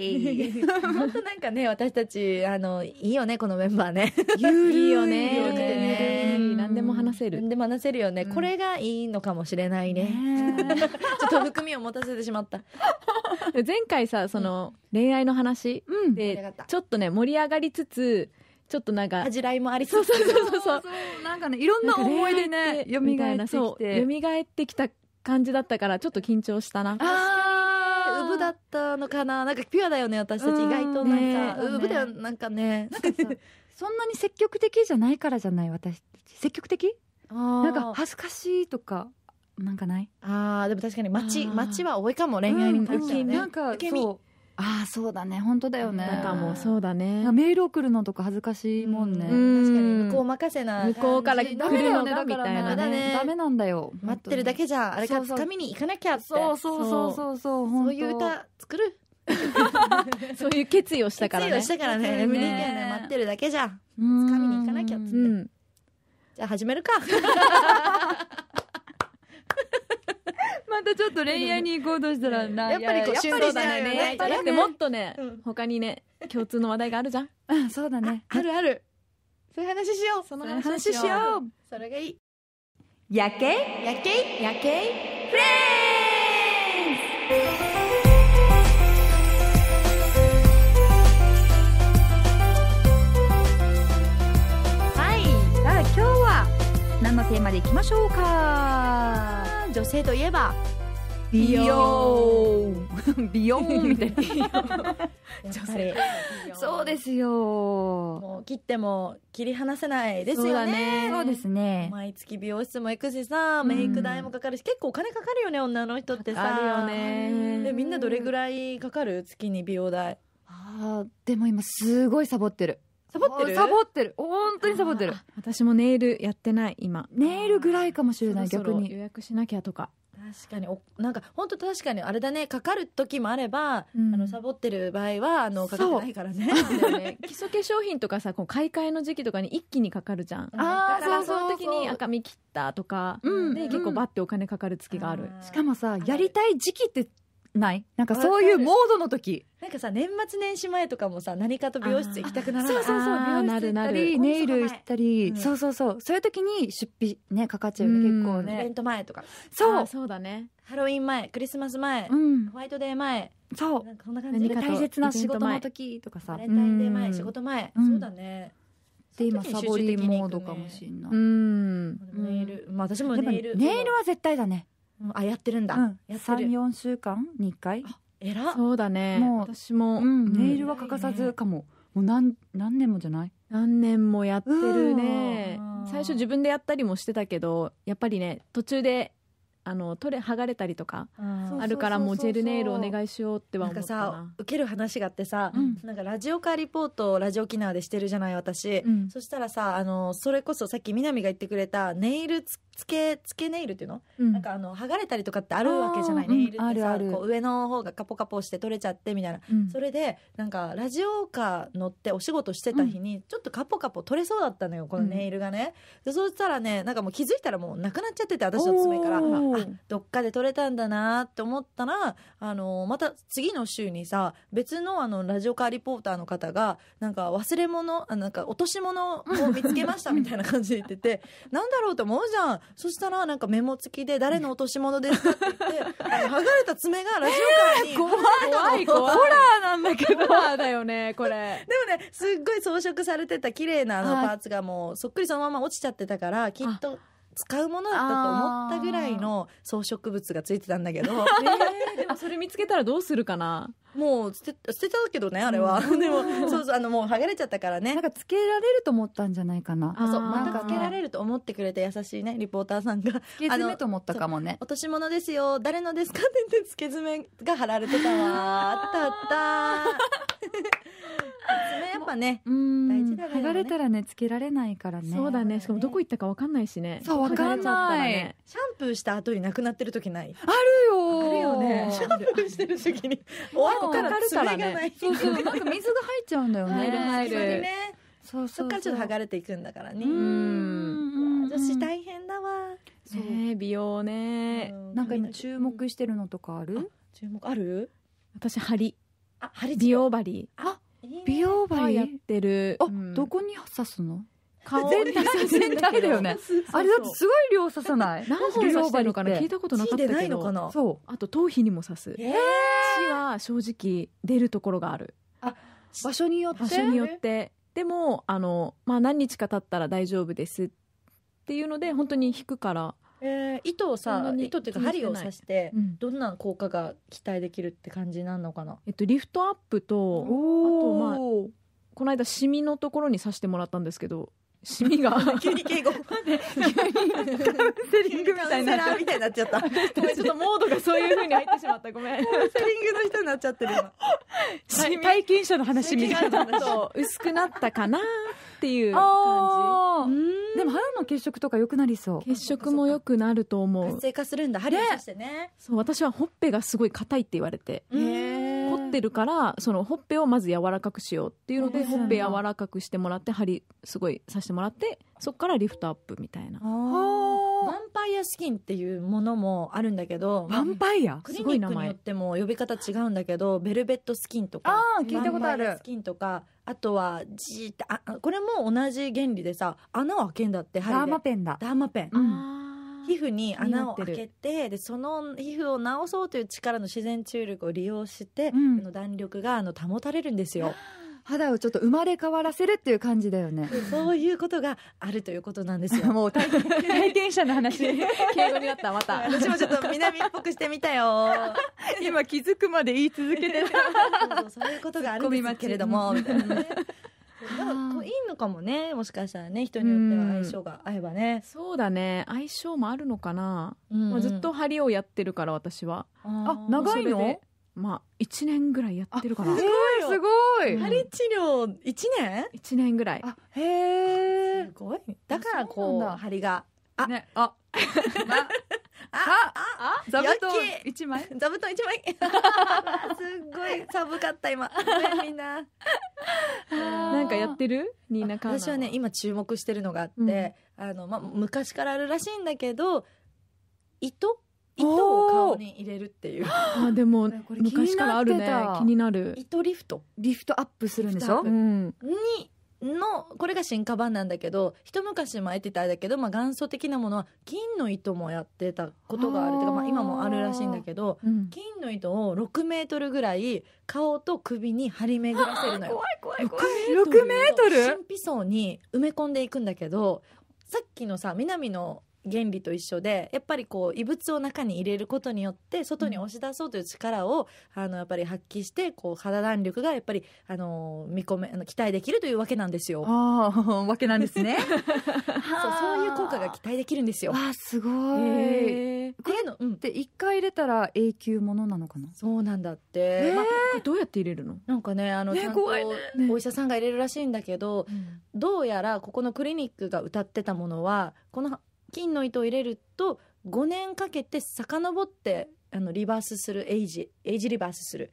本当なんかね、私たち、あの、いいよね、このメンバーね。いいよね。よくてね。何でも話せる。でも話せるよね。これがいいのかもしれないね。ちょっと含みを持たせてしまった。前回さ、その、恋愛の話で、ちょっとね、盛り上がりつつ、ちょっとなんか。恥じらいもありそうそうそうそう。なんかね、いろんな思い出ね、蘇ってきて。蘇ってきた感じだったから、ちょっと緊張したな。ああったのかななんかピュアだよね私たち、意外となんか、ね、うぶだよなんかねなんか そんなに積極的じゃないからじゃない私積極的なんか恥ずかしいとかなんかないああでも確かに街街は多いかも恋愛に対してはね、うん、なんかそうああそうだね本当だよねなんかもうそうだねメール送るのとか恥ずかしいもんね、うん、確かに向こう任せな向こうから来るのみたいなねダメなんだよ待ってるだけじゃあれかつかみに行かなきゃってそうそうそうそうそうそういう歌作る そういう決意をしたからね決意をしたからね眠りね待ってるだけじゃつかみに行かなきゃっつって、じゃあ始めるか たちょっと恋愛に行こうとしたらなやっぱりこうやっぱりだねねだもっとね、他にね共通の話題があるじゃん、うん、そうだねあるあるそういう話しようその話しようそれがいい夜景夜景夜景フレンズはい。じゃあ今日は何のテーマでいきましょうか女性といえば美容美容みたいな そうですよもう切っても切り離せないですよねそうですね毎月美容室も行くしさメイク代もかかるし、うん、結構お金かかるよね女の人ってさあるよねでみんなどれぐらいかかる月に美容代あでも今すごいサボってるサボってるサボってる本当にサボってる私もネイルやってない今ネイルぐらいかもしれない逆に予約しなきゃとか確かにおなんか本当確かにあれだねかかる時もあれば、うん、あのサボってる場合はあのかかってないからね、ね、基礎化粧品とかさこう買い替えの時期とかに一気にかかるじゃんああその時に赤み切ったとか、うん、で、うん、結構バッてお金かかる月がある、しかもさやりたい時期ってないなんかそういうモードの時なんかさ年末年始前とかもさ何かと美容室行きたくならないそうそうそう美容室行ったりネイルしたり、そうそうそうそういう時に出費ねかかっちゃうよね、結構ねイベント前とかそうそうだねハロウィン前クリスマス前、ホワイトデー前そうなんかんな感じで大切な仕事の時とかさバレンタインデー前仕事前、そうだねで今サボりモードかもしんない、うんネイル、まあ、私もネイルネイルは絶対だねあやってるんだ、34週間に1回えらそうだねもう私も、うん、ネイルは欠かさずかも、もう何何年もじゃない何年もやってるね最初自分でやったりもしてたけどやっぱりね途中であの取れ剥がれたりとかあるからもうジェルネイルお願いしようっては思ったさ受ける話があってさ、うん、なんかラジオカーリポートをラジオナーでしてるじゃない私、うん、そしたらさあのそれこそさっき南が言ってくれたネイルき付け付けネイルっていうの、うん、なんかあの剥がれたりとかってあるわけじゃない、ネイルってさ、あるあるこう上の方がカポカポして取れちゃってみたいな、うん、それでなんかラジオカー乗ってお仕事してた日にちょっとカポカポ取れそうだったのよこのネイルがね、でそうしたらねなんかもう気づいたらもうなくなっちゃってて私の爪からあどっかで取れたんだなって思ったらあのまた次の週にさ別のあのラジオカーリポーターの方がなんか忘れ物あなんか落とし物を見つけましたみたいな感じで言ってて なんだろうと思うじゃんそしたらなんかメモ付きで「誰の落とし物ですか?」って言って剥がれた爪がラジオ館に、怖い怖い ホラーなんだけどホラーだよねこれでもねすっごい装飾されてた綺麗なあのパーツがもうそっくりそのまま落ちちゃってたからきっと使うものだったと思ったぐらいの装飾物がついてたんだけど、えー、でもそれ見つけたらどうするかなもう捨て捨てたけどねあれは、うん、でもそうそうあのもう剥がれちゃったからねなんかつけられると思ったんじゃないかなあそうまたつけられると思ってくれた優しいねリポーターさんがつけ爪と思ったかもね落とし物ですよ誰のですかって言ってつけ爪が貼られてたわあったあった爪 やっぱね大事だね剥がれたらねつけられないからねそうだねしかもどこ行ったか分かんないしねそう分かんない、ね、シャンプーした後になくなってる時ないあるよあるよねシャンプーしてる時に終わかかるからねそうそうなんか水が入っちゃうんだよね入る入るそうそっからちょっと剥がれていくんだからねうん女子大変だわね美容ねなんか今注目してるのとかある注目ある私針。あ針美容針あ美容針やってる、あどこに刺すの顔全体全体だよね。あれだってすごい量刺さない。何本刺してるのかな聞いたことなかったけど。そう。あと頭皮にも刺す。えー、血は正直出るところがある。あ、場所によって。場所によって。でもあのまあ何日か経ったら大丈夫ですっていうので本当に引くから。えー、糸をさ糸っていうか針を刺して、うん、どんな効果が期待できるって感じなのかな、えっと、リフトアップとあとまあこの間シミのところに刺してもらったんですけどシミが急に敬語急にカウンセリングみたいなみたいになっちゃったちょっとモードがそういうふうに入ってしまったごめんカウンセリングの人になっちゃってる今体験者の話みたいな薄くなったかなっていう感じでも肌の血色とか良くなりそう血色も良くなると思う活性化するんだ針をしてねそう私はほっぺがすごい硬いって言われてへえってるから、そのほっぺをまず柔らかくしようっていうので、ほっぺ柔らかくしてもらって針すごいさしてもらってそこからリフトアップみたいな。あヴァンパイアスキンっていうものもあるんだけど、ヴァンパイアクリニックによっても呼び方違うんだけど、ベルベットスキンとか、ああ、聞いたことある。スキンとか、あとは、じーっと、あ、これも同じ原理でさ、穴を開けんだって、針で。ダーマペンだ。ダーマペン。うん皮膚に穴を開けてでその皮膚を治そうという力の自然注力を利用して、うん、の弾力があの保たれるんですよ。肌をちょっと生まれ変わらせるっていう感じだよね。そういうことがあるということなんですよ。もう体験体験者の話、敬語になったまた。私もちょっと南っぽくしてみたよ。今気づくまで言い続けてた。そうそういうことがあるんですけれども、みたいなね。かいいのかもねもしかしたらね人によっては相性が合えばね、そうだね相性もあるのかな、まあ、ずっと針をやってるから私はあ長いのまあ1年ぐらいやってるかなすごいすごい針治療一年一年ぐらいあへえすごいだからこう針があ、ね、あ、ま ああ、あ、座布団一枚。座布団一枚。すっごい寒かった今。ごめんみんな。なんかやってるニーナカーナ私はね今注目してるのがあって、うん、あのまあ、昔からあるらしいんだけど糸糸を顔に入れるっていうあでも 昔からあるね気になる糸リフトリフトアップするんでしょ、うん、にのこれが進化版なんだけど一昔前って言ったあだけど、まあ、元祖的なものは金の糸もやってたことがあるとか、まあ、今もあるらしいんだけど、うん、金の糸を6メートルぐらい顔と首に張り巡らせるのよ。怖い怖い怖い6メートル神秘層に埋め込んでいくんだけどさっきのさ南の原理と一緒でやっぱりこう異物を中に入れることによって外に押し出そうという力を、うん、あのやっぱり発揮してこう肌弾力がやっぱりあの見込めあの期待できるというわけなんですよ。ああ わけなんですね そうそういう効果が期待できるんですよ。あすごい。えー、これの、うん、で一回入れたら永久ものなのかな。そうなんだって。えー、まあ、どうやって入れるの？なんかねあの、ね、ちゃんとお医者さんが入れるらしいんだけど、ね、どうやらここのクリニックが歌ってたものはこの金の糸を入れると5年かけて遡ってあのリバースするエイジエイジリバースする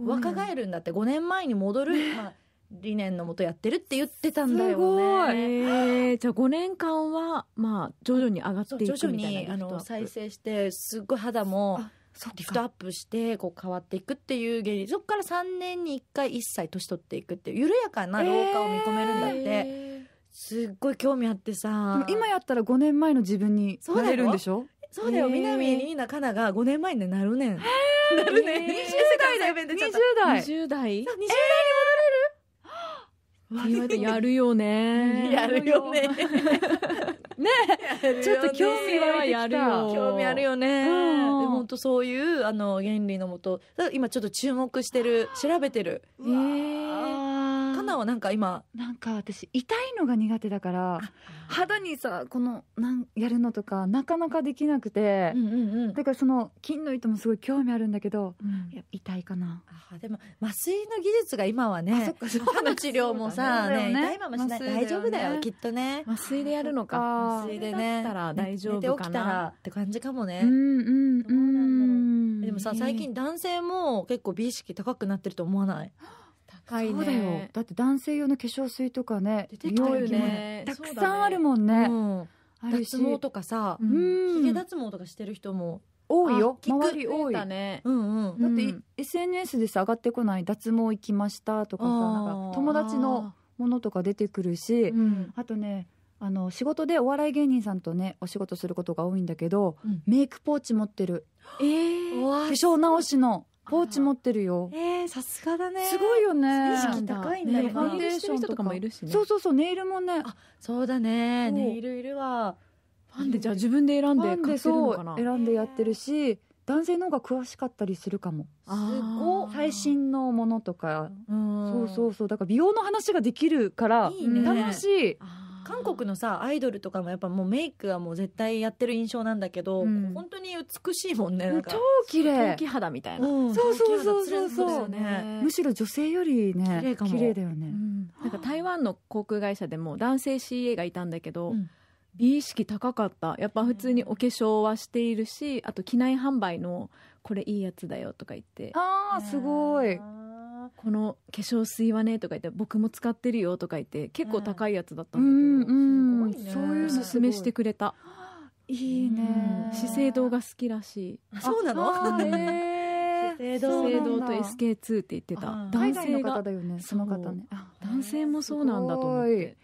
若返るんだって5年前に戻る、まあ、理念のもとやってるって言ってたんだよね。えー、じゃあ5年間は、まあ、徐々に上がっていく徐々にあの再生してすっごい肌も。リフトアップしてこう変わっていくっていう原理そこから3年に1回一切年取っていくっていう緩やかな老化を見込めるんだって、えーすっごい興味あってさ今やったら5年前の自分になれるんでしょそうだよ、南になかなが5年前になるねん。なるねん。20代で、20代。20代。20代に戻れる やるよね。やるよね。ねちょっと興味はやるよ。興味あるよね。本当そういう、あの、原理のもと、今ちょっと注目してる、調べてる。えーハはなんか今なんか私痛いのが苦手だから肌にさこのなんやるのとかなかなかできなくて、うんうんうん、だからその金の糸もすごい興味あるんだけど、うん、痛いかなあでも麻酔の技術が今はね歯の治療もさ、ねね、痛いまましない、ね、大丈夫だよきっとね麻酔でやるのか麻酔でねたら大丈夫かって感じかもねうんうんうんでもさ最近男性も結構美意識高くなってると思わない、えー高いねそうだよだって男性用の化粧水とかね出てきてよねたくさんあるもんね、うん脱毛とかさ、うん、ヒゲ脱毛とかしてる人も多いよ周り多い、ねうんうん、だって、うん、SNS でさ上がってこない脱毛行きましたとかさなんか友達のものとか出てくるし、うん、あとねあの仕事でお笑い芸人さんとねお仕事することが多いんだけど、うん、メイクポーチ持ってる、えー、化粧直しのポーチ持ってるよ。えー、さすがだね。すごいよね。意識高いんだよ、ね、ファンデーションとかもいるしね。そうそうそう、ネイルもね。あ、そうだね。ネイルいるわ。ファンデ、じゃあ自分で選んで買ってるのかな。選んでやってるし。男性の方が詳しかったりするかもすごい。最新のものとかそうそうそうだから美容の話ができるからいいね、楽しい、あ韓国のさアイドルとかもやっぱもうメイクはもう絶対やってる印象なんだけど、うん、本当に美しいもんねなんか超綺麗陶器肌みたいな、うん、そうそうそうそうそう、ね、むしろ女性よりね綺麗綺麗だよね、うん、なんか台湾の航空会社でも男性 CA がいたんだけど、うん美意識高かったやっぱ普通にお化粧はしているしあと機内販売のこれいいやつだよとか言ってああすごいこの化粧水はねとか言って僕も使ってるよとか言って結構高いやつだったんだけど、うんうんね、そういうの勧めしてくれたいいね資生堂が好きらしいそうなの、ね、資生堂と SK2 って言ってた男性が、ね、その方ね男性もそうなんだと思って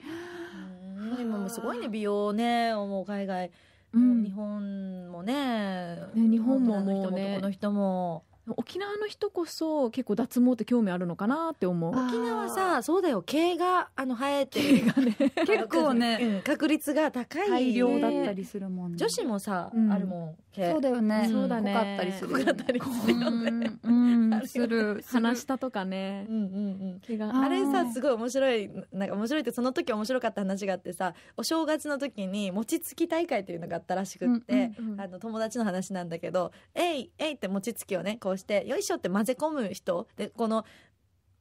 今もすごいね美容ねもう海外、うん、日本もねね日本ももうねの人も沖縄の人こそ結構脱毛って興味あるのかなって思う沖縄さそうだよ毛があの生えてる毛がね結構ね、確率が高い、大量だったりするもんね女子もさ、うん、あるもんそうだよねそうだね濃かったりするよったりするよねうんする話したとかねうんうんうんあれさすごい面白いなんか面白いってその時面白かった話があってさお正月の時に餅つき大会っていうのがあったらしくって、あの友達の話なんだけど「えいえい」って餅つきをねこうして「よいしょ」って混ぜ込む人でこの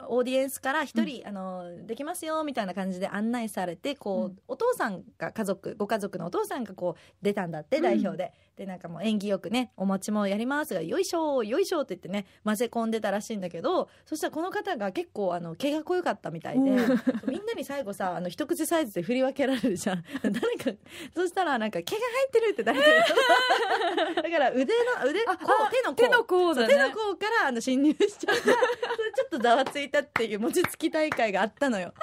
オーディエンスから一人、うん、あのできますよみたいな感じで案内されてこう、うん、お父さんが家族ご家族のお父さんがこう出たんだって代表で、うん、でなんかもう縁起よくねお餅もやりますがよいしょよいしょって言ってね混ぜ込んでたらしいんだけどそしたらこの方が結構あの毛が濃かったみたいで、みんなに最後さあの一口サイズで振り分けられるじゃん 誰かそしたらなんか毛が入ってるって誰か だから腕の腕手の甲手の甲、ね、手の甲からあの侵入しちゃった それちょっとざわついて。いたっていう餅つき大会があったのよ。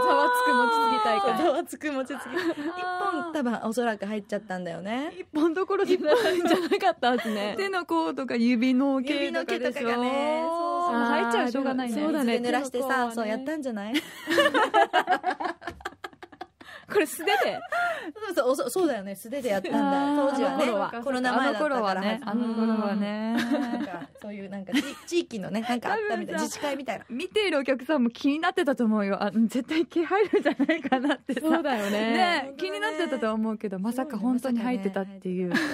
ざわつく餅つき大会。ざわつく餅つき。一本多分おそらく入っちゃったんだよね。一本どころじゃなかったですね。手の甲とか指の毛とか指の毛とかがね。入っちゃうしょうがないね。そうだね。濡らしてさ、そうやったんじゃない これ素手でそうそうそうだよね素手でやったんだ当時はねコロナ前だったからあの頃はねなんかそういうなんか 地域のねなんかあったみたい自治会みたいな見ているお客さんも気になってたと思うよあ絶対気入るんじゃないかなってそうだよね気になってたと思うけどまさか本当に入ってたっていう脱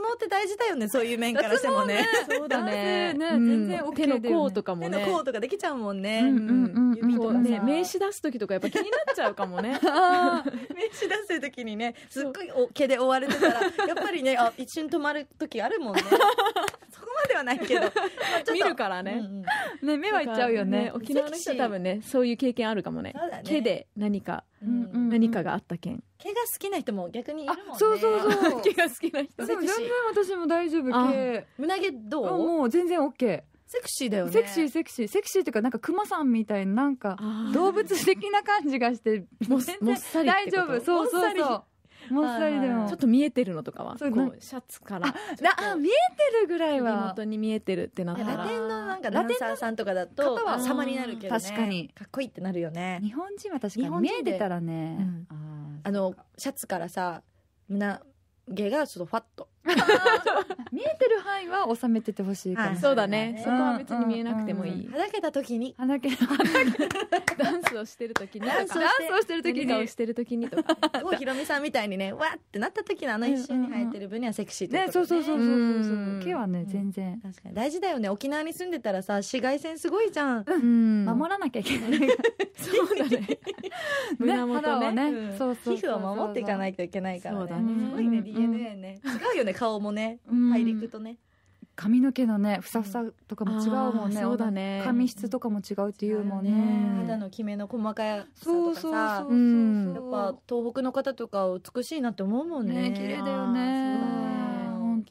毛って大事だよねそういう面からしてもねそうだね全然手の甲とかもね手の甲とかできちゃうもんねうん指とかね名刺出す時とかやっぱ気になっちゃうかもねああ 名刺出す時にねすっごいお毛で覆われてたら やっぱりねあ一瞬止まる時あるもんね そこまではないけど、まあ、見るからねうんうん、ね目はいっちゃうよね、ね、沖縄の人多分ねそういう経験あるかもね、ね、毛で何か、うんうん何かがあった件毛が好きな人も逆にいるもんねそうそうそう毛が好きな人でも全然私も大丈夫毛胸毛どうもう全然 OK セクシーだよねセクシーセクシーセクシーっていうかなんかクマさんみたいななんか動物的な感じがしてももっさりって大こと丈夫そうそうそうもっさりでもちょっと見えてるのとかはこそううシャツからああ見えてるぐらいはは当に見えてるってなったラテンのなんかラテンサーさんとかだと方は様になるけどね確かにかっこいいってなるよね日本人は確かに見えてたらね、ああのシャツからさ胸毛がちょっとファッと 見えてる範囲は収めててほしいから、そうだね、そこは別に見えなくてもいい、はだけた時にはだけ ダンスをしてる時にダンスをしてる時にをしてる時にとかもひろみさんみたいにねわってなった時のあの一瞬に生えてる分にはセクシーねそうそうそうそうそうそう毛はね全然確かに大事だよね沖縄に住んでたらさ紫外線すごいじゃん、うん、守らなきゃいけない そうだね胸元ねね、そうそう皮膚を守っていかないといけないからねそうだねすごいね DNA ね違うよねね顔もね大陸とね、髪の毛のねふさふさとかも違うもんね,、そうだね髪質とかも違うっていうもんね、ね、肌のきめの細かいさとかさやっぱ東北の方とか美しいなって思うもんねね綺麗だよね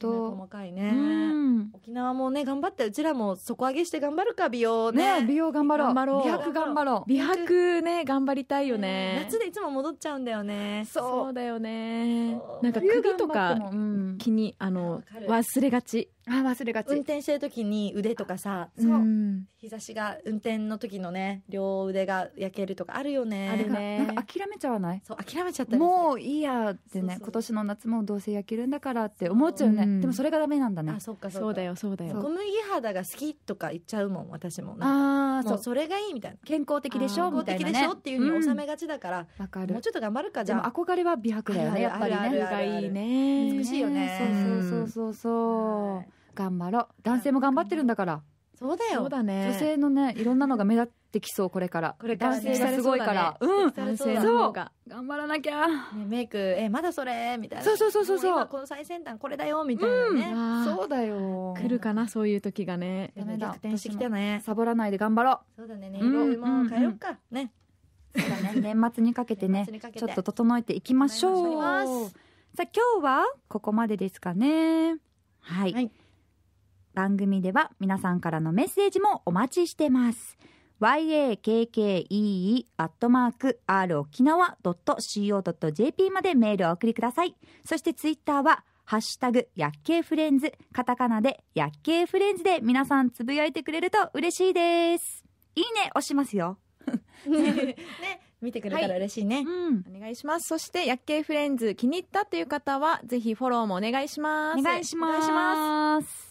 と細かいね、うん、沖縄もね頑張ってうちらも底上げして頑張るか美容ね、ね、美容頑張ろう美白頑張ろう美白ね頑張りたいよね、えー、夏でいつも戻っちゃうんだよねそうだよねなんか首とか、うん、気にあの忘れがちあ忘れがち運転してる時に腕とかさそう、うん日差しが運転の時のね両腕が焼けるとかあるよねあるね なんか諦めちゃわないそう諦めちゃったりもういいやってね今年の夏もどうせ焼けるんだからって思っちゃうね、うん、でもそれがダメなんだねあそっかそうだよそうだよ小麦肌が好きとか言っちゃうもん私もああそうそれがいいみたいな健康的でしょみたいな、健康的でしょっていうふうに収めがちだから、うん、かるもうちょっと頑張るかじゃあ憧れは美白だよねやっぱりねがいいね美しいよねそうそうそうそうそう頑張ろう男性も頑張ってるんだから、そうだよそうだ、ね、女性のねいろんなのが目立ってきそうこれからこれ男性がすごいから、ね、うん男性の方が頑張らなきゃ、ね、メイクえまだそれみたいなそうそうそうそうそうこの最先端これだよみたいなね、うん、そうだよ来るかなそういう時がね逆転してきたねサボらないで頑張ろうそうだねね色も変えよっか、うん、ねそうだね 年末にかけてねちょっと整えていきましょうさあ今日はここまでですかねはい、はい番組では皆さんからのメッセージもお待ちしてます yakkee.r 沖縄 .co.jp までメールをお送りくださいそしてツイッターはハッシュタグ、薬系フレンズ、カタカナで薬系フレンズで皆さんつぶやいてくれると嬉しいです。いいね、押しますよ。ね、見てくれたら嬉しいね、はいうん、お願いしますそして薬系フレンズ気に入ったという方はぜひフォローもお願いしますお願いします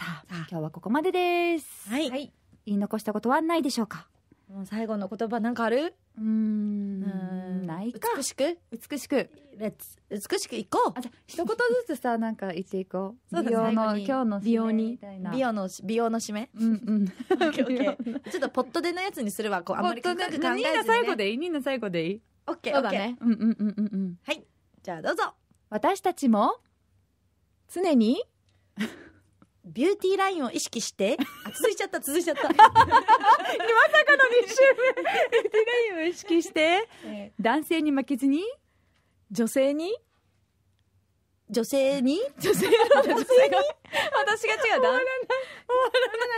さあ今日はここまでです、はい、はい、言い残したことはないでしょうかもう最後の言葉なんかあるうんないか美しく美しく美しくいこう一言ずつさなんか言っていこう そう美容の今日の美容に美容の美容の締めうんうん ちょっとポットでのやつにするわこうあんまり考えずに、ね、最後でいい最後でいいオッケーそうだねうんうんうんうんうんはいじゃあどうぞ私たちも常にビューティーラインを意識して、続いちゃった、続いちゃった。ま さかの2週目、ビューティーラインを意識して、男性に負けずに、女性に、女性に女性の女性に私が違う。終わらない。終わらない。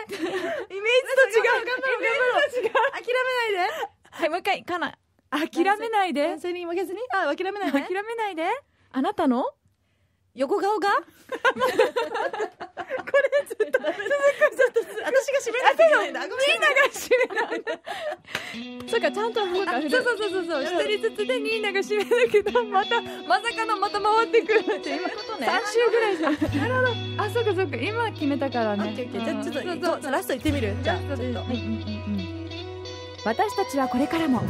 イメージと違う。頑張ろう、頑張ろう。う。諦めないで。はい、もう一回、かな。諦めないで。男性に負けずにあ、諦めないで。諦めないで。あなたの横顔が これずっとずっと私が締めなきゃいけないんだニーナが締めなんそうかちゃんとそうそうそうそう一人ずつでニーナが締めだけどまたまさかのまた回ってくるって今3週ぐらいじゃなるほどあそうかそうか今決めたからねじゃあちょっとラスト行ってみるじゃあちょっと私たちはこれからも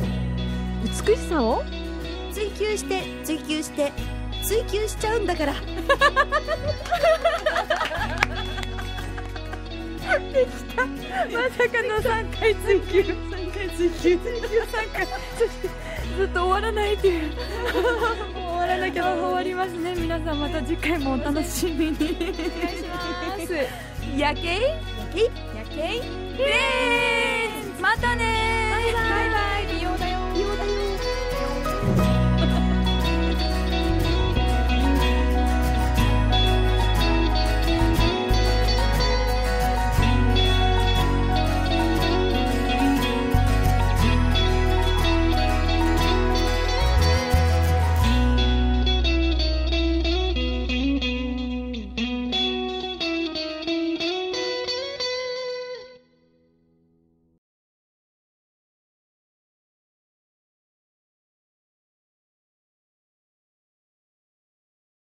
美しさを追求して追求して追求しちゃうんだからできたまさかの3回追求3回追求追求3回そしてずっと終わらないという終わらなきゃ終わりますね皆さんまた次回もお楽しみにお願いしますやけい景夜景またね